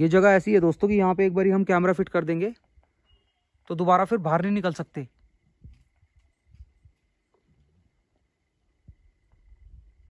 ये जगह ऐसी है दोस्तों कि यहाँ पे एक बारी हम कैमरा फिट कर देंगे तो दोबारा फिर बाहर नहीं निकल सकते